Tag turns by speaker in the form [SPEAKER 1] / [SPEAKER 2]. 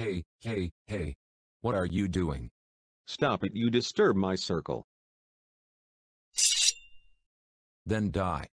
[SPEAKER 1] Hey, hey, hey. What are you doing? Stop it, you disturb my circle. Then die.